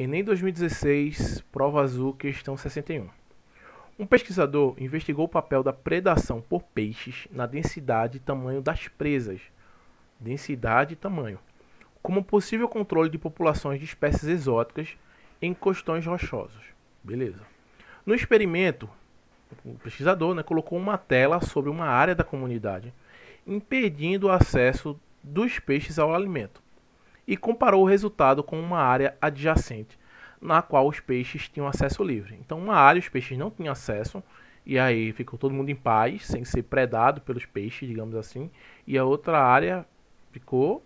Enem 2016, Prova Azul, questão 61. Um pesquisador investigou o papel da predação por peixes na densidade e tamanho das presas. Densidade e tamanho. Como possível controle de populações de espécies exóticas em costões rochosos. Beleza. No experimento, o pesquisador né, colocou uma tela sobre uma área da comunidade, impedindo o acesso dos peixes ao alimento e comparou o resultado com uma área adjacente, na qual os peixes tinham acesso livre. Então, uma área os peixes não tinham acesso, e aí ficou todo mundo em paz, sem ser predado pelos peixes, digamos assim, e a outra área ficou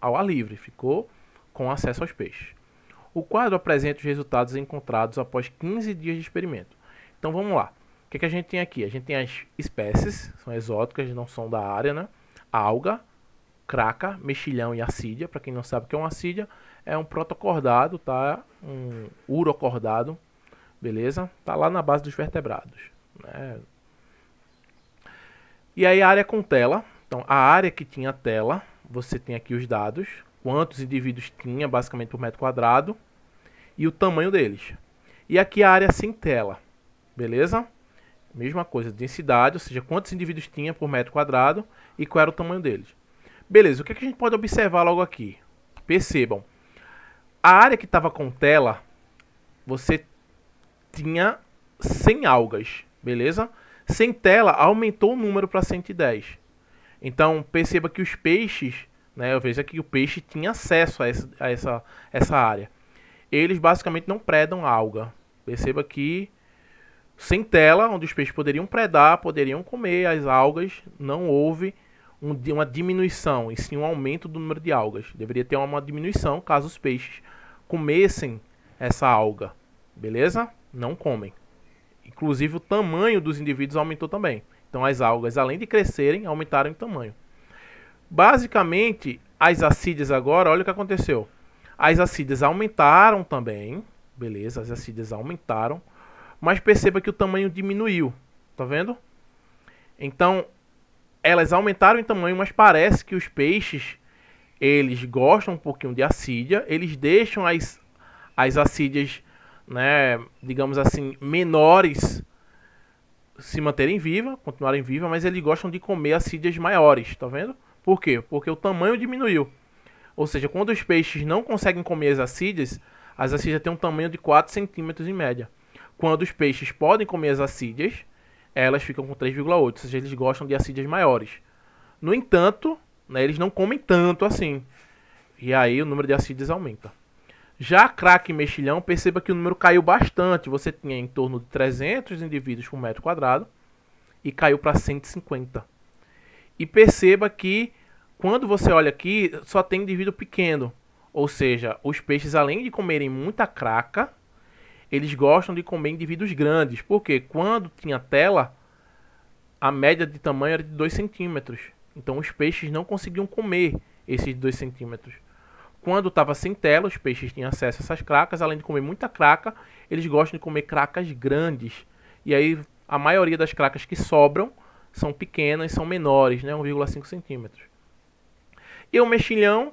ao ar livre, ficou com acesso aos peixes. O quadro apresenta os resultados encontrados após 15 dias de experimento. Então vamos lá. O que, é que a gente tem aqui? A gente tem as espécies, são exóticas, não são da área, né? A alga, craca, mexilhão e acídia. Para quem não sabe o que é um acídia, é um protocordado, tá? Um urocordado, beleza? Tá lá na base dos vertebrados, né? E aí a área com tela. Então, a área que tinha tela, você tem aqui os dados, quantos indivíduos tinha basicamente por metro quadrado e o tamanho deles. E aqui a área sem tela, beleza? Mesma coisa, densidade, ou seja, quantos indivíduos tinha por metro quadrado e qual era o tamanho deles. Beleza, o que, é que a gente pode observar logo aqui? Percebam, a área que estava com tela, você tinha 100 algas, beleza? Sem tela, aumentou o número para 110. Então, perceba que os peixes, né, eu vejo aqui que o peixe tinha acesso a essa, a essa, essa área. Eles basicamente não predam alga. Perceba que sem tela, onde os peixes poderiam predar, poderiam comer as algas, não houve um, uma diminuição, e sim um aumento do número de algas. Deveria ter uma diminuição caso os peixes comessem essa alga. Beleza? Não comem. Inclusive o tamanho dos indivíduos aumentou também. Então as algas, além de crescerem, aumentaram em tamanho. Basicamente, as acídeas agora, olha o que aconteceu. As acídeas aumentaram também, beleza? As acídeas aumentaram, mas perceba que o tamanho diminuiu, tá vendo? Então, elas aumentaram em tamanho, mas parece que os peixes eles gostam um pouquinho de acídia, eles deixam as, as acídias, né, digamos assim, menores se manterem viva, continuarem viva, mas eles gostam de comer acídias maiores, tá vendo? Por quê? Porque o tamanho diminuiu. Ou seja, quando os peixes não conseguem comer as acídias, as acídias têm um tamanho de 4 centímetros em média. Quando os peixes podem comer as acídias, elas ficam com 3,8, ou seja, eles gostam de acídeas maiores. No entanto, né, eles não comem tanto assim. E aí o número de acídeas aumenta. Já craque mexilhão, perceba que o número caiu bastante. Você tinha em torno de 300 indivíduos por metro quadrado e caiu para 150. E perceba que quando você olha aqui, só tem indivíduo pequeno. Ou seja, os peixes, além de comerem muita craca, eles gostam de comer indivíduos grandes, porque quando tinha tela, a média de tamanho era de 2 centímetros. Então os peixes não conseguiam comer esses 2 centímetros. Quando estava sem tela, os peixes tinham acesso a essas cracas. Além de comer muita craca, eles gostam de comer cracas grandes. E aí a maioria das cracas que sobram são pequenas, são menores, né? 1,5 centímetros. E o mexilhão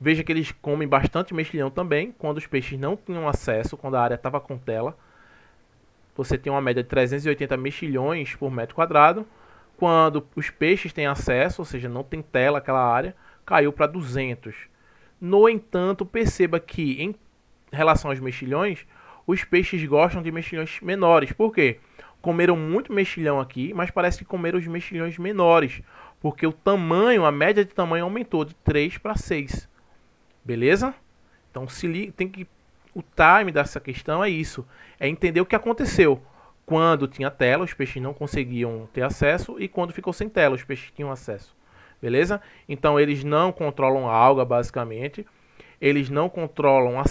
Veja que eles comem bastante mexilhão também, quando os peixes não tinham acesso, quando a área estava com tela. Você tem uma média de 380 mexilhões por metro quadrado. Quando os peixes têm acesso, ou seja, não tem tela aquela área, caiu para 200. No entanto, perceba que em relação aos mexilhões, os peixes gostam de mexilhões menores. Por quê? Comeram muito mexilhão aqui, mas parece que comeram os mexilhões menores, porque o tamanho, a média de tamanho aumentou de 3 para 6. Beleza? Então se li, tem que o time dessa questão é isso, é entender o que aconteceu. Quando tinha tela, os peixes não conseguiam ter acesso e quando ficou sem tela, os peixes tinham acesso. Beleza? Então eles não controlam a alga basicamente, eles não controlam a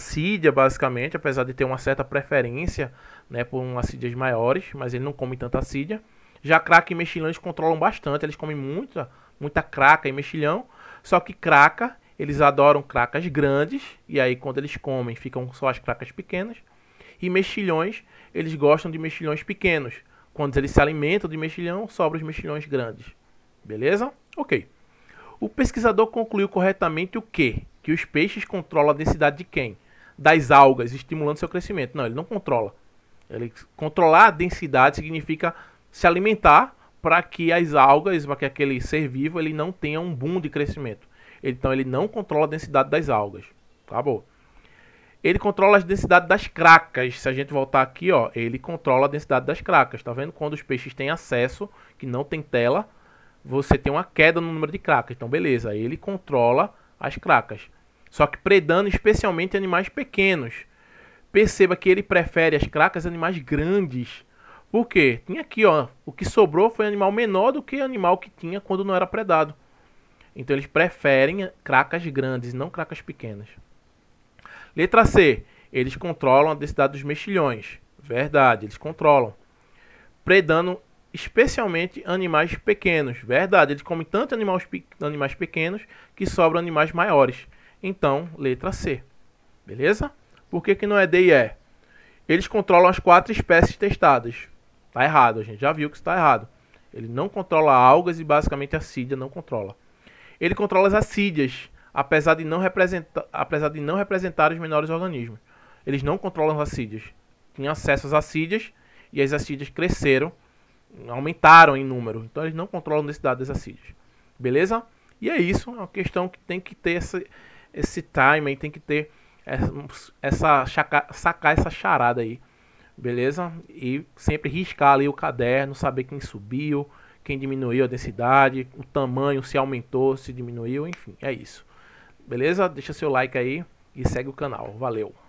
basicamente, apesar de ter uma certa preferência, né, por umas maiores, mas eles não comem tanta acídia Já craca e mexilhão eles controlam bastante, eles comem muita, muita craca e mexilhão, só que craca eles adoram cracas grandes, e aí quando eles comem, ficam só as cracas pequenas. E mexilhões, eles gostam de mexilhões pequenos. Quando eles se alimentam de mexilhão, sobram os mexilhões grandes. Beleza? Ok. O pesquisador concluiu corretamente o quê? Que os peixes controlam a densidade de quem? Das algas, estimulando seu crescimento. Não, ele não controla. Ele controlar a densidade significa se alimentar para que as algas, para que aquele ser vivo, ele não tenha um boom de crescimento. Então ele não controla a densidade das algas. Tá bom? Ele controla a densidade das cracas. Se a gente voltar aqui, ó, ele controla a densidade das cracas. Tá vendo? Quando os peixes têm acesso, que não tem tela, você tem uma queda no número de cracas. Então, beleza, ele controla as cracas. Só que predando especialmente animais pequenos. Perceba que ele prefere as cracas a animais grandes. Por quê? Tem aqui, ó, o que sobrou foi animal menor do que animal que tinha quando não era predado. Então eles preferem cracas grandes, não cracas pequenas. Letra C. Eles controlam a densidade dos mexilhões. Verdade, eles controlam. Predando especialmente animais pequenos. Verdade, eles comem tanto animais, animais pequenos que sobram animais maiores. Então, letra C. Beleza? Por que, que não é D e E? Eles controlam as quatro espécies testadas. Tá errado, a gente já viu que está errado. Ele não controla algas e basicamente a sídia não controla. Ele controla as assídias, apesar de não representar, apesar de não representar os menores organismos. Eles não controlam as assídias. Tinham acesso às assídias e as assídias cresceram, aumentaram em número. Então eles não controlam a densidade das assídias. Beleza? E é isso, é uma questão que tem que ter esse, esse timing, tem que ter essa, sacar, sacar essa charada aí, beleza? E sempre riscar ali o caderno, saber quem subiu, quem diminuiu a densidade, o tamanho, se aumentou, se diminuiu, enfim, é isso. Beleza? Deixa seu like aí e segue o canal. Valeu!